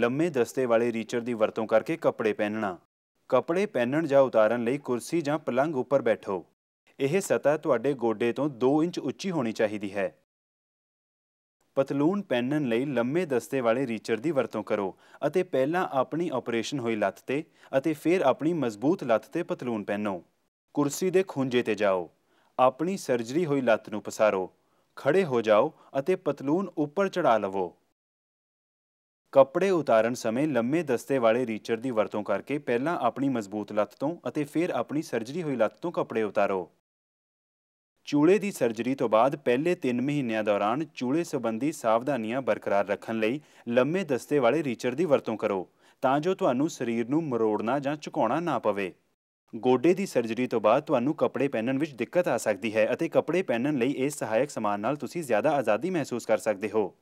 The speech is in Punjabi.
ਲੰਮੇ ਦਸਤੇ ਵਾਲੇ ਰੀਚਰ ਦੀ ਵਰਤੋਂ ਕਰਕੇ ਕੱਪੜੇ ਪਹਿਨਣਾ ਕੱਪੜੇ ਪਹਿਨਣ ਜਾਂ ਉਤਾਰਨ ਲਈ ਕੁਰਸੀ ਜਾਂ ਪਲੰਘ ਉੱਪਰ ਬੈਠੋ ਇਹ ਸਤਹ ਤੁਹਾਡੇ ਗੋਡੇ ਤੋਂ 2 ਇੰਚ ਉੱਚੀ ਹੋਣੀ ਚਾਹੀਦੀ ਹੈ ਪਤਲੂਨ ਪਹਿਨਣ ਲਈ ਲੰਮੇ ਦਸਤੇ ਵਾਲੇ ਰੀਚਰ ਦੀ ਵਰਤੋਂ ਕਰੋ ਅਤੇ ਪਹਿਲਾਂ ਆਪਣੀ ਆਪਰੇਸ਼ਨ ਹੋਈ ਲੱਤ ਤੇ ਅਤੇ ਫਿਰ ਆਪਣੀ ਮਜ਼ਬੂਤ ਲੱਤ ਤੇ ਪਤਲੂਨ ਪਹਿਨੋ ਕੁਰਸੀ ਦੇ ਖੁੰਝੇ ਤੇ ਜਾਓ ਆਪਣੀ ਸਰਜਰੀ ਹੋਈ ਲੱਤ ਨੂੰ ਪਸਾਰੋ ਖੜੇ ਹੋ ਜਾਓ ਅਤੇ ਪਤਲੂਨ ਉੱਪਰ ਚੜਾ ਲਵੋ ਕੱਪੜੇ ਉਤਾਰਨ ਸਮੇਂ ਲੰਮੇ ਦਸਤੇ ਵਾਲੇ ਰੀਚਰ ਦੀ ਵਰਤੋਂ ਕਰਕੇ ਪਹਿਲਾਂ ਆਪਣੀ ਮਜ਼ਬੂਤ ਲੱਤ ਤੋਂ ਅਤੇ ਫਿਰ ਆਪਣੀ ਸਰਜਰੀ ਹੋਈ ਲੱਤ ਤੋਂ ਕੱਪੜੇ ਉਤਾਰੋ ਚੂਲੇ ਦੀ ਸਰਜਰੀ ਤੋਂ ਬਾਅਦ ਪਹਿਲੇ 3 ਮਹੀਨਿਆਂ ਦੌਰਾਨ ਚੂਲੇ ਸੰਬੰਧੀ ਸਾਵਧਾਨੀਆਂ ਬਰਕਰਾਰ ਰੱਖਣ ਲਈ ਲੰਮੇ ਦਸਤੇ ਵਾਲੇ ਰੀਚਰ ਦੀ ਵਰਤੋਂ ਕਰੋ ਤਾਂ ਜੋ ਤੁਹਾਨੂੰ ਸਰੀਰ ਨੂੰ ਮਰੋੜਨਾ ਜਾਂ ਝੁਕਾਉਣਾ ਨਾ ਪਵੇ ਗੋਡੇ ਦੀ ਸਰਜਰੀ ਤੋਂ ਬਾਅਦ ਤੁਹਾਨੂੰ ਕੱਪੜੇ ਪਹਿਨਣ ਵਿੱਚ ਦਿੱਕਤ ਆ ਸਕਦੀ ਹੈ ਅਤੇ ਕੱਪੜੇ ਪਹਿਨਣ ਲਈ ਇਸ ਸਹਾਇਕ ਸਮਾਨ ਨਾਲ ਤੁਸੀਂ ਜ਼ਿਆਦਾ ਆਜ਼ਾਦੀ ਮਹਿਸੂਸ ਕਰ ਸਕਦੇ ਹੋ